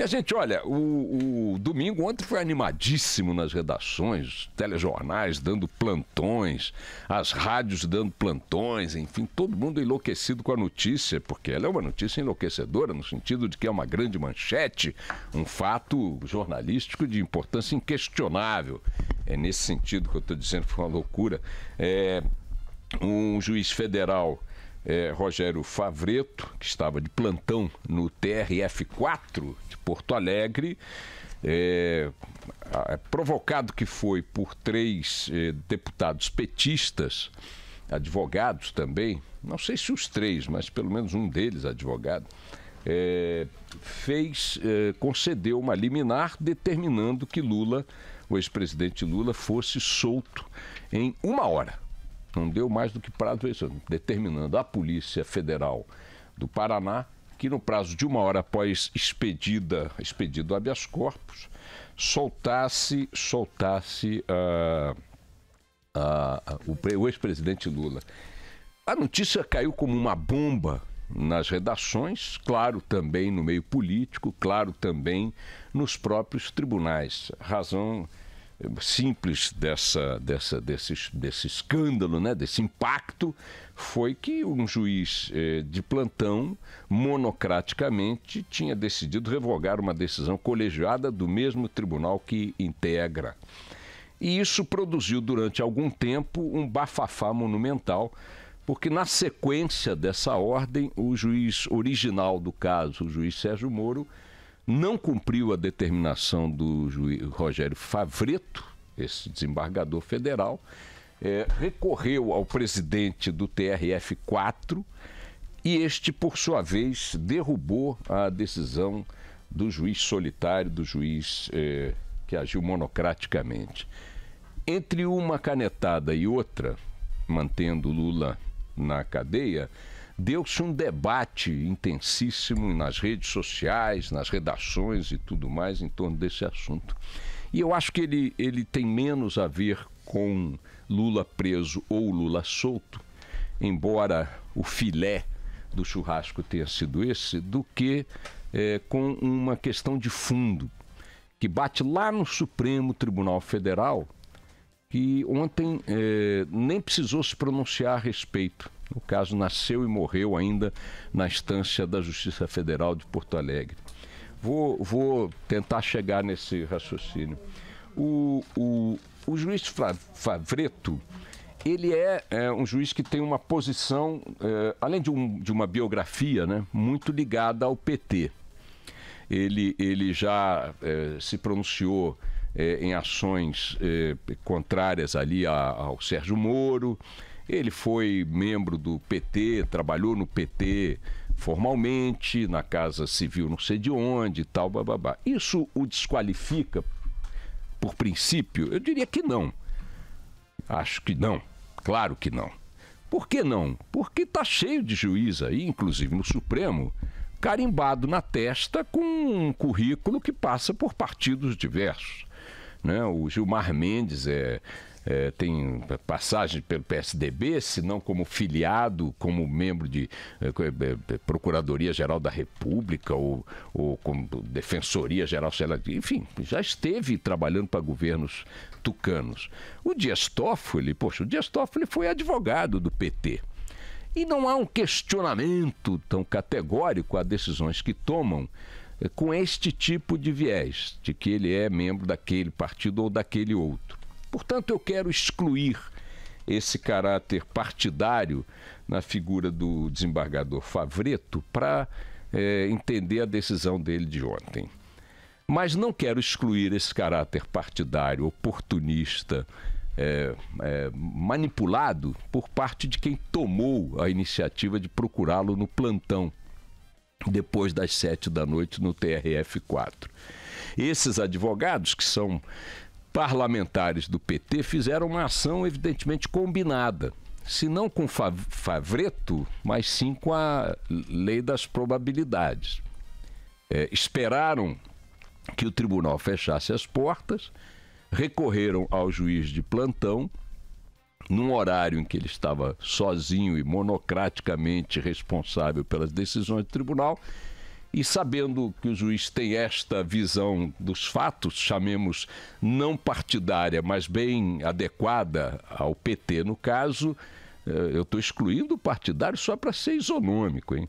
E a gente, olha, o, o domingo ontem foi animadíssimo nas redações, telejornais dando plantões, as rádios dando plantões, enfim, todo mundo enlouquecido com a notícia, porque ela é uma notícia enlouquecedora, no sentido de que é uma grande manchete, um fato jornalístico de importância inquestionável. É nesse sentido que eu estou dizendo que foi uma loucura. É, um juiz federal é, Rogério Favreto, que estava de plantão no TRF4 de Porto Alegre, é, é, provocado que foi por três é, deputados petistas, advogados também, não sei se os três, mas pelo menos um deles advogado, é, fez, é, concedeu uma liminar determinando que Lula, o ex-presidente Lula, fosse solto em uma hora. Não deu mais do que prazo, determinando à Polícia Federal do Paraná que no prazo de uma hora após expedida, expedido habeas corpus, soltasse, soltasse uh, uh, uh, o, o ex-presidente Lula. A notícia caiu como uma bomba nas redações, claro também no meio político, claro também nos próprios tribunais. Razão simples dessa, dessa, desse, desse escândalo, né, desse impacto, foi que um juiz eh, de plantão, monocraticamente, tinha decidido revogar uma decisão colegiada do mesmo tribunal que integra. E isso produziu durante algum tempo um bafafá monumental, porque na sequência dessa ordem, o juiz original do caso, o juiz Sérgio Moro, não cumpriu a determinação do juiz Rogério Favreto, esse desembargador federal, é, recorreu ao presidente do TRF4 e este, por sua vez, derrubou a decisão do juiz solitário, do juiz é, que agiu monocraticamente. Entre uma canetada e outra, mantendo Lula na cadeia, deu-se um debate intensíssimo nas redes sociais, nas redações e tudo mais em torno desse assunto. E eu acho que ele, ele tem menos a ver com Lula preso ou Lula solto, embora o filé do churrasco tenha sido esse, do que é, com uma questão de fundo que bate lá no Supremo Tribunal Federal, que ontem é, nem precisou se pronunciar a respeito o caso nasceu e morreu ainda na instância da Justiça Federal de Porto Alegre. Vou, vou tentar chegar nesse raciocínio. O, o, o juiz Favreto, ele é, é, um juiz que tem uma posição, é, além de, um, de uma biografia, né, muito ligada ao PT. Ele, ele já é, se pronunciou eh, em ações contrárias ali a, ao Sérgio Moro. Ele foi membro do PT, trabalhou no PT formalmente, na Casa Civil não sei de onde e tal, bababá. Isso o desqualifica por princípio? Eu diria que não. Acho que não. Claro que não. Por que não? Porque tá cheio de juiz aí, inclusive no Supremo, carimbado na testa com um currículo que passa por partidos diversos. Né? O Gilmar Mendes é é, tem passagem pelo PSDB, se não como filiado, como membro de é, é, é Procuradoria-Geral da República ou, ou como Defensoria-Geral, enfim, já esteve trabalhando para governos tucanos. O Dias Toffoli, poxa, o Dias Toffoli foi advogado do PT. E não há um questionamento tão categórico a decisões que tomam é, com este tipo de viés, de que ele é membro daquele partido ou daquele outro. Portanto, eu quero excluir esse caráter partidário na figura do desembargador Favreto para é, entender a decisão dele de ontem. Mas não quero excluir esse caráter partidário, oportunista, é, é, manipulado por parte de quem tomou a iniciativa de procurá-lo no plantão depois das sete da noite no TRF4. Esses advogados, que são parlamentares do PT fizeram uma ação evidentemente combinada, se não com favreto, mas sim com a lei das probabilidades. É, esperaram que o tribunal fechasse as portas, recorreram ao juiz de plantão, num horário em que ele estava sozinho e monocraticamente responsável pelas decisões do tribunal, e sabendo que o juiz tem esta visão dos fatos, chamemos não partidária, mas bem adequada ao PT no caso, eh, eu estou excluindo o partidário só para ser isonômico, hein?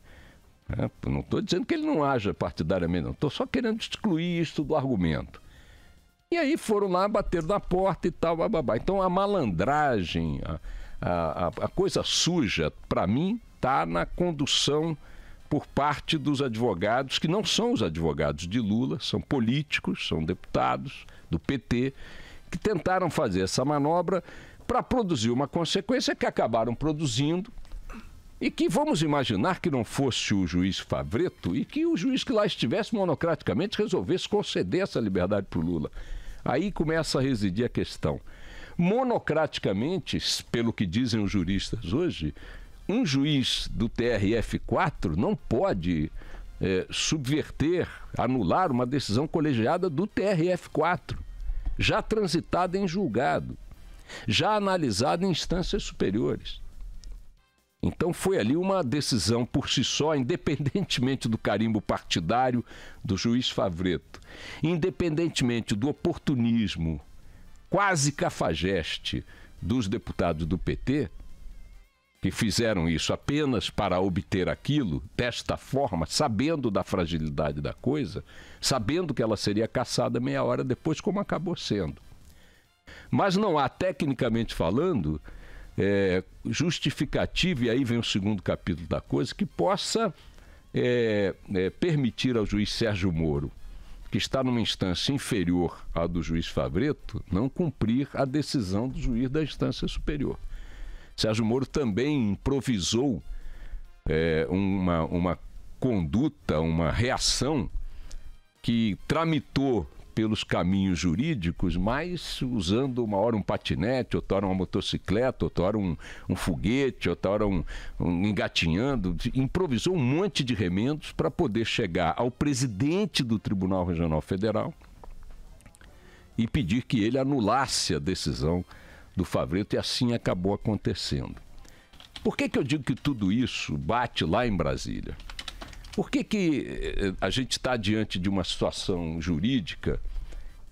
É, não estou dizendo que ele não haja partidariamente, não. Estou só querendo excluir isto do argumento. E aí foram lá, bateram na porta e tal, bababá. Então a malandragem, a, a, a coisa suja, para mim, está na condução por parte dos advogados, que não são os advogados de Lula, são políticos, são deputados do PT, que tentaram fazer essa manobra para produzir uma consequência que acabaram produzindo e que vamos imaginar que não fosse o juiz Favreto e que o juiz que lá estivesse monocraticamente resolvesse conceder essa liberdade para o Lula. Aí começa a residir a questão. Monocraticamente, pelo que dizem os juristas hoje, um juiz do TRF4 não pode é, subverter, anular uma decisão colegiada do TRF4, já transitada em julgado, já analisada em instâncias superiores. Então foi ali uma decisão por si só, independentemente do carimbo partidário do juiz Favreto, independentemente do oportunismo quase cafajeste dos deputados do PT, que fizeram isso apenas para obter aquilo, desta forma, sabendo da fragilidade da coisa, sabendo que ela seria caçada meia hora depois, como acabou sendo. Mas não há, tecnicamente falando, é, justificativa, e aí vem o segundo capítulo da coisa, que possa é, é, permitir ao juiz Sérgio Moro, que está numa instância inferior à do juiz Favreto, não cumprir a decisão do juiz da instância superior. Sérgio Moro também improvisou é, uma, uma conduta, uma reação que tramitou pelos caminhos jurídicos, mas usando uma hora um patinete, outra hora uma motocicleta, outra hora um, um foguete, outra hora um, um engatinhando, improvisou um monte de remendos para poder chegar ao presidente do Tribunal Regional Federal e pedir que ele anulasse a decisão do Favreto, e assim acabou acontecendo. Por que, que eu digo que tudo isso bate lá em Brasília? Por que, que eh, a gente está diante de uma situação jurídica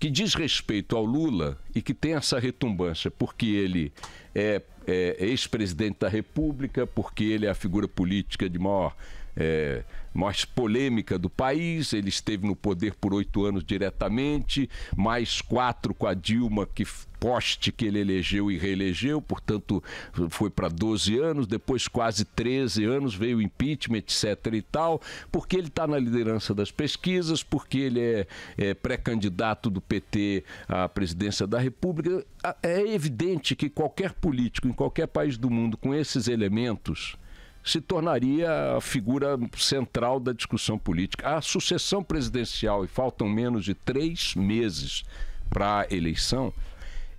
que diz respeito ao Lula e que tem essa retumbância? Porque ele é, é, é ex-presidente da República, porque ele é a figura política de maior é, mais polêmica do país. Ele esteve no poder por oito anos diretamente, mais quatro com a Dilma, que poste que ele elegeu e reelegeu, portanto, foi para 12 anos, depois quase 13 anos veio o impeachment, etc. e tal, porque ele está na liderança das pesquisas, porque ele é, é pré-candidato do PT à presidência da República. É evidente que qualquer político em qualquer país do mundo com esses elementos se tornaria a figura central da discussão política. A sucessão presidencial, e faltam menos de três meses para a eleição,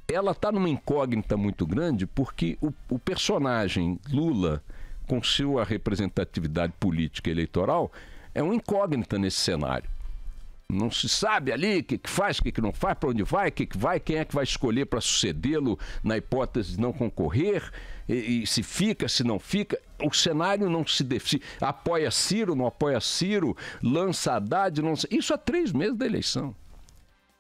ela está numa incógnita muito grande porque o, o, personagem Lula, com sua representatividade política e eleitoral, é uma incógnita nesse cenário. Não se sabe ali o que, que, faz, o que, que, não faz, para onde vai, o que, que, vai, quem é que vai escolher para sucedê-lo na hipótese de não concorrer, e, e, se fica, se não fica. O cenário não se define. Apoia Ciro, não apoia Ciro, lança Haddad, não... isso há três meses da eleição.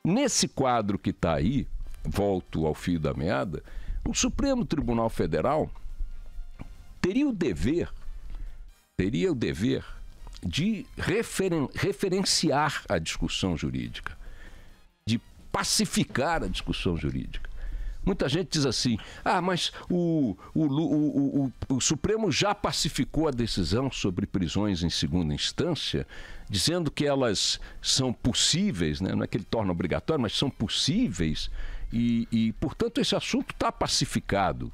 Nesse quadro que está aí, volto ao fio da meada, o Supremo Tribunal Federal teria o dever, teria o dever de referen referenciar a discussão jurídica, de pacificar a discussão jurídica. Muita gente diz assim: ah, mas o, o, o, o, Supremo já pacificou a decisão sobre prisões em segunda instância, dizendo que elas são possíveis, né? não é que ele torna obrigatório, mas são possíveis, e, e portanto esse assunto está pacificado.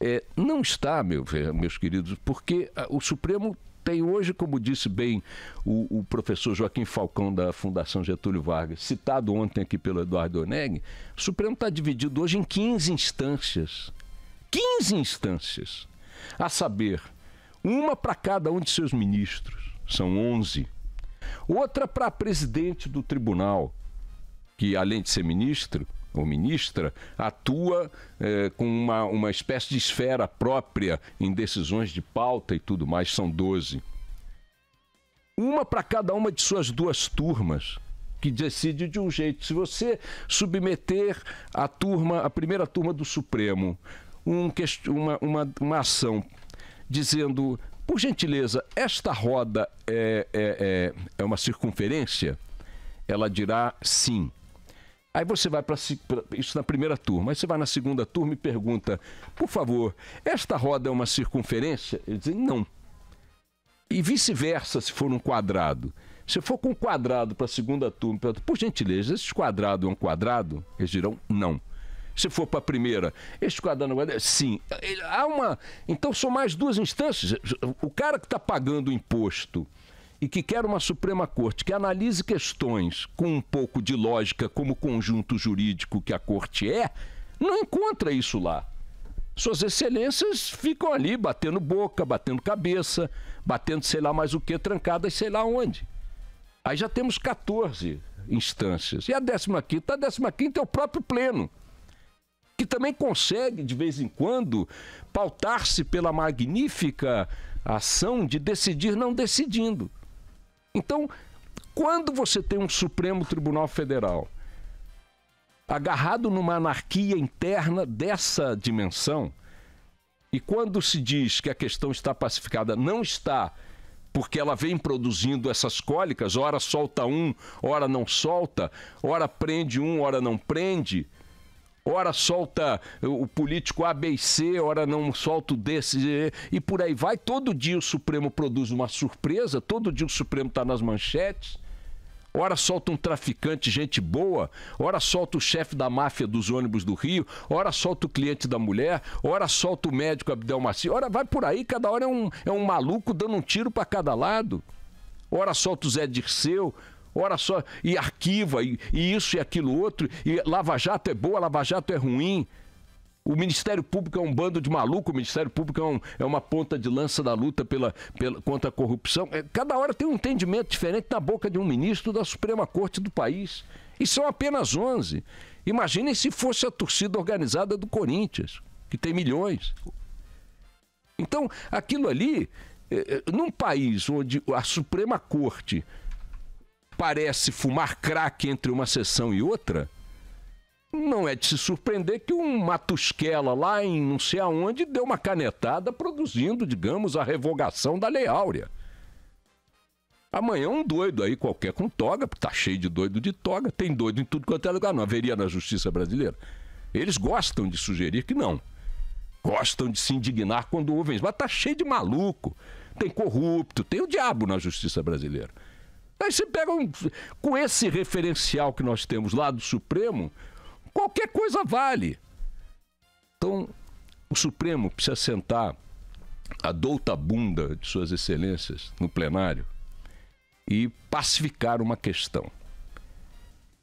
É, não está, meu, meus queridos, porque ah, o Supremo tem hoje, como disse bem o, o, professor Joaquim Falcão da Fundação Getúlio Vargas, citado ontem aqui pelo Eduardo Oneg, o Supremo está dividido hoje em 15 instâncias. 15 instâncias. A saber, uma para cada um de seus ministros, são 11. Outra para presidente do tribunal, que além de ser ministro, ou ministra, atua eh, com uma, uma espécie de esfera própria em decisões de pauta e tudo mais, são 12. Uma para cada uma de suas duas turmas que decide de um jeito. Se você submeter a turma, a primeira turma do Supremo, um, uma, uma, uma ação dizendo, por gentileza, esta roda é, é, é, é uma circunferência, ela dirá sim. Aí você vai para isso na primeira turma. Aí você vai na segunda turma e pergunta: por favor, esta roda é uma circunferência? Eles dizem não. E vice-versa, se for um quadrado. Se for com um quadrado para a segunda turma, pra... por gentileza, esse quadrado é um quadrado? Eles dirão não. Se for para a primeira, este quadrado é sim. Há uma. Então são mais duas instâncias. O cara que está pagando o imposto e que quer uma Suprema Corte que analise questões com um pouco de lógica como conjunto jurídico que a Corte é, não encontra isso lá. Suas excelências ficam ali batendo boca, batendo cabeça, batendo sei lá mais o que, trancadas sei lá onde. Aí já temos 14 instâncias. E a 15ª? A 15ª é o próprio pleno, que também consegue, de vez em quando, pautar-se pela magnífica ação de decidir não decidindo. Então, quando você tem um Supremo Tribunal Federal agarrado numa anarquia interna dessa dimensão, e quando se diz que a questão está pacificada, não está, porque ela vem produzindo essas cólicas, ora solta um, ora não solta, ora prende um, ora não prende, ora solta o político ABC, ora não solta o desse e por aí vai. Todo dia o Supremo produz uma surpresa, todo dia o Supremo está nas manchetes. Ora solta um traficante, gente boa. Ora solta o chefe da máfia dos ônibus do Rio. Ora solta o cliente da mulher. Ora solta o médico Abdelmaci. Ora vai por aí, cada hora é um, é um maluco dando um tiro para cada lado. Ora solta o Zé Dirceu. Ora só, e arquiva, e, e isso e aquilo outro, e Lava Jato é boa, Lava Jato é ruim. O Ministério Público é um bando de maluco, o Ministério Público é, um, é uma ponta de lança da luta pela, pela, contra a corrupção. É, cada hora tem um entendimento diferente na boca de um ministro da Suprema Corte do país. E são apenas 11. Imaginem se fosse a torcida organizada do Corinthians, que tem milhões. Então, aquilo ali, é, é, num país onde a Suprema Corte parece fumar crack entre uma sessão e outra, não é de se surpreender que um Matusquela lá em não sei aonde deu uma canetada produzindo, digamos, a revogação da Lei Áurea. Amanhã um doido aí qualquer com toga, porque tá cheio de doido de toga, tem doido em tudo quanto é lugar, não haveria na justiça brasileira. Eles gostam de sugerir que não. Gostam de se indignar quando ouvem, mas tá cheio de maluco, tem corrupto, tem o diabo na justiça brasileira. Aí você pega um, com esse referencial que nós temos lá do Supremo, qualquer coisa vale. Então, o Supremo precisa sentar a douta bunda de suas excelências no plenário e pacificar uma questão.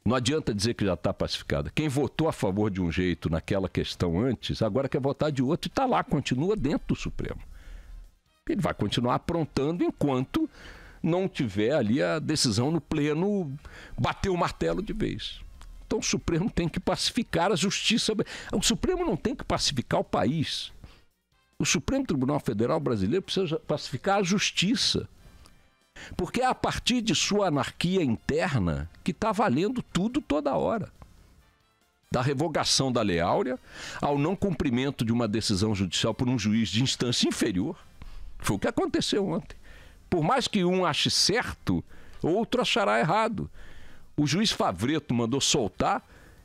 Não adianta dizer que já está pacificada. Quem votou a favor de um jeito naquela questão antes, agora quer votar de outro e está lá, continua dentro do Supremo. Ele vai continuar aprontando enquanto não tiver ali a decisão no pleno bater o martelo de vez. Então o Supremo tem que pacificar a justiça. O Supremo não tem que pacificar o país. O Supremo Tribunal Federal brasileiro precisa pacificar a justiça. Porque é a partir de sua anarquia interna que está valendo tudo toda hora. Da revogação da Lei Áurea ao não cumprimento de uma decisão judicial por um juiz de instância inferior. Foi o que aconteceu ontem. Por mais que um ache certo, outro achará errado. O juiz Favreto mandou soltar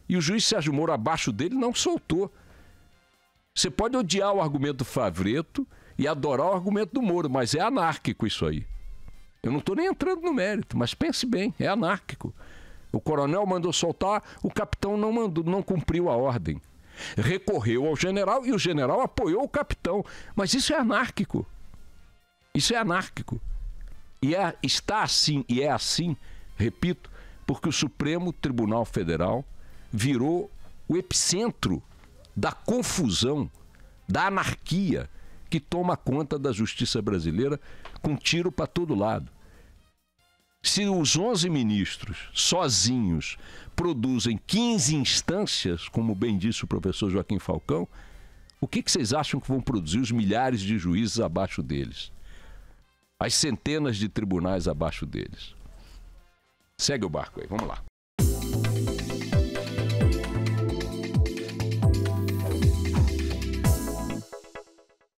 e o juiz Sérgio Moro abaixo dele não soltou. Você pode odiar o argumento do Favreto e adorar o argumento do Moro, mas é anárquico isso aí. Eu não estou nem entrando no mérito, mas pense bem, é anárquico. O coronel mandou soltar, o capitão não mandou, não cumpriu a ordem. Recorreu ao general e o general apoiou o capitão. Mas isso é anárquico. Isso é anárquico. E é, está assim, e é assim, repito, porque o Supremo Tribunal Federal virou o epicentro da confusão, da anarquia que toma conta da justiça brasileira com tiro para todo lado. Se os 11 ministros sozinhos produzem 15 instâncias, como bem disse o professor Joaquim Falcão, o que, que vocês acham que vão produzir os milhares de juízes abaixo deles? as centenas de tribunais abaixo deles. Segue o barco aí, vamos lá.